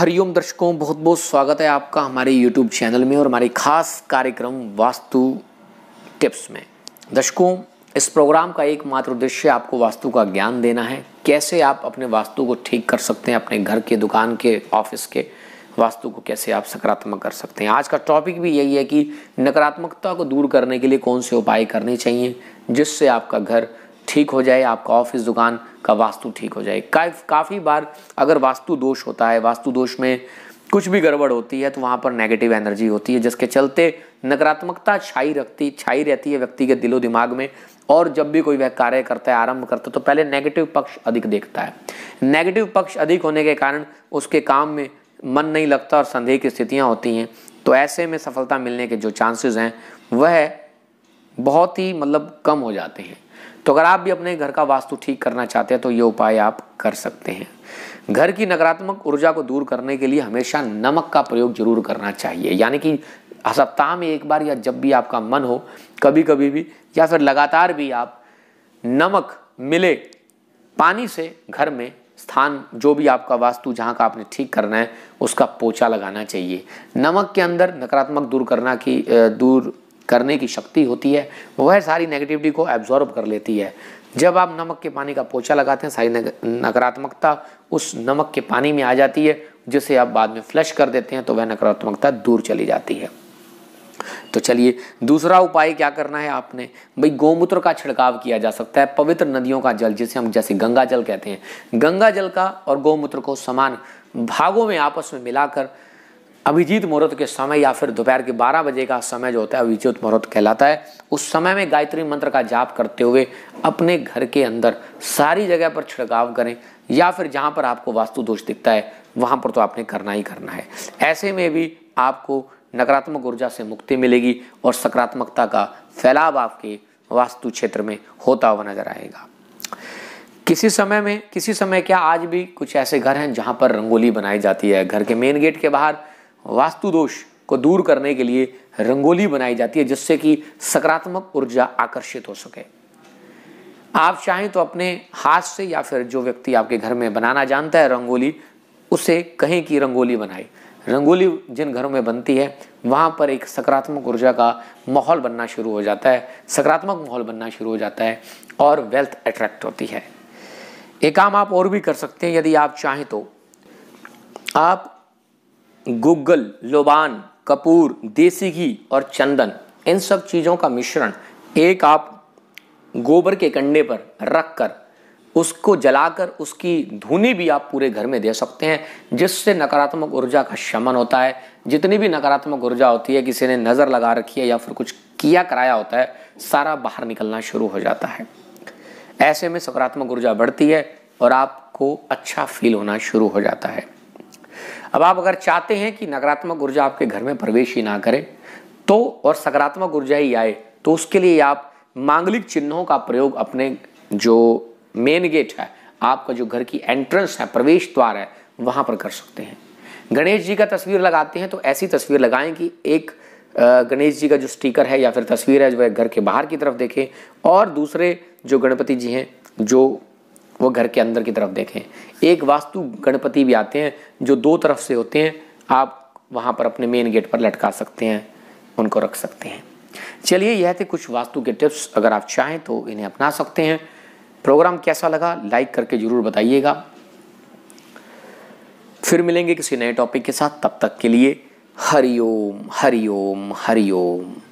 हरिओम दर्शकों बहुत बहुत स्वागत है आपका हमारे यूट्यूब चैनल में और हमारे खास कार्यक्रम वास्तु टिप्स में दर्शकों इस प्रोग्राम का एकमात्र उद्देश्य आपको वास्तु का ज्ञान देना है कैसे आप अपने वास्तु को ठीक कर सकते हैं अपने घर के दुकान के ऑफिस के वास्तु को कैसे आप सकारात्मक कर सकते हैं आज का टॉपिक भी यही है कि नकारात्मकता को दूर करने के लिए कौन से उपाय करने चाहिए जिससे आपका घर ठीक हो जाए आपका ऑफिस दुकान का वास्तु ठीक हो जाए काफ़ी बार अगर वास्तु दोष होता है वास्तु दोष में कुछ भी गड़बड़ होती है तो वहाँ पर नेगेटिव एनर्जी होती है जिसके चलते नकारात्मकता छाई रखती छाई रहती है व्यक्ति के दिलो दिमाग में और जब भी कोई वह कार्य करता है आरंभ करता है तो पहले नेगेटिव पक्ष अधिक देखता है नेगेटिव पक्ष अधिक होने के कारण उसके काम में मन नहीं लगता और संदेह की स्थितियाँ होती हैं तो ऐसे में सफलता मिलने के जो चांसेस हैं वह बहुत ही मतलब कम हो जाते हैं तो अगर आप भी अपने घर का वास्तु ठीक करना चाहते हैं तो ये उपाय आप कर सकते हैं घर की नकारात्मक ऊर्जा को दूर करने के लिए हमेशा नमक का प्रयोग जरूर करना चाहिए यानी कि सप्ताह में एक बार या जब भी आपका मन हो कभी कभी भी या फिर लगातार भी आप नमक मिले पानी से घर में स्थान जो भी आपका वास्तु जहाँ का आपने ठीक करना है उसका पोचा लगाना चाहिए नमक के अंदर नकारात्मक दूर करना की दूर करने की शक्ति होती है वह सारी नेगेटिविटी को एब्जॉर्ब कर लेती है जब आप नमक के पानी का पोछा लगाते हैं सारी नकारात्मकता उस नमक के पानी में आ जाती है जिसे आप बाद में फ्लश कर देते हैं तो वह नकारात्मकता दूर चली जाती है तो चलिए दूसरा उपाय क्या करना है आपने भाई गोमूत्र का छिड़काव किया जा सकता है पवित्र नदियों का जल जिसे हम जैसे गंगा जल कहते हैं गंगा जल का और गोमूत्र को समान भागों में आपस में मिलाकर अभिजीत मुहूर्त के समय या फिर दोपहर के 12 बजे का समय जो होता है अभिजीत मुहूर्त कहलाता है उस समय में गायत्री मंत्र का जाप करते हुए अपने घर के अंदर सारी जगह पर छिड़काव करें या फिर जहां पर आपको वास्तु दोष दिखता है वहां पर तो आपने करना ही करना है ऐसे में भी आपको नकारात्मक ऊर्जा से मुक्ति मिलेगी और सकारात्मकता का फैलाव आपके वास्तु क्षेत्र में होता हुआ नजर आएगा किसी समय में किसी समय क्या आज भी कुछ ऐसे घर हैं जहाँ पर रंगोली बनाई जाती है घर के मेन गेट के बाहर वास्तु दोष को दूर करने के लिए रंगोली बनाई जाती है जिससे कि सकारात्मक ऊर्जा आकर्षित हो सके आप चाहें तो अपने हाथ से या फिर जो व्यक्ति आपके घर में बनाना जानता है रंगोली उसे कहें कि रंगोली बनाए रंगोली जिन घरों में बनती है वहाँ पर एक सकारात्मक ऊर्जा का माहौल बनना शुरू हो जाता है सकारात्मक माहौल बनना शुरू हो जाता है और वेल्थ अट्रैक्ट होती है एक काम आप और भी कर सकते हैं यदि आप चाहें तो आप गुग्गल लोबान कपूर देसी घी और चंदन इन सब चीज़ों का मिश्रण एक आप गोबर के कंडे पर रख कर उसको जलाकर उसकी धुनी भी आप पूरे घर में दे सकते हैं जिससे नकारात्मक ऊर्जा का शमन होता है जितनी भी नकारात्मक ऊर्जा होती है किसी ने नज़र लगा रखी है या फिर कुछ किया कराया होता है सारा बाहर निकलना शुरू हो जाता है ऐसे में सकारात्मक ऊर्जा बढ़ती है और आपको अच्छा फील होना शुरू हो जाता है अब आप अगर चाहते हैं कि नकारात्मक ऊर्जा आपके घर में प्रवेश ही ना करे तो और सकारात्मक ऊर्जा ही आए तो उसके लिए आप मांगलिक चिन्हों का प्रयोग अपने जो मेन गेट है आपका जो घर की एंट्रेंस है प्रवेश द्वार है वहाँ पर कर सकते हैं गणेश जी का तस्वीर लगाते हैं तो ऐसी तस्वीर लगाएं कि एक गणेश जी का जो स्टिकर है या फिर तस्वीर है वह घर के बाहर की तरफ देखें और दूसरे जो गणपति जी हैं जो वो घर के अंदर की तरफ देखें एक वास्तु गणपति भी आते हैं जो दो तरफ से होते हैं आप वहाँ पर अपने मेन गेट पर लटका सकते हैं उनको रख सकते हैं चलिए यह थे कुछ वास्तु के टिप्स अगर आप चाहें तो इन्हें अपना सकते हैं प्रोग्राम कैसा लगा लाइक करके ज़रूर बताइएगा फिर मिलेंगे किसी नए टॉपिक के साथ तब तक के लिए हरिओम हरिओम हरिओम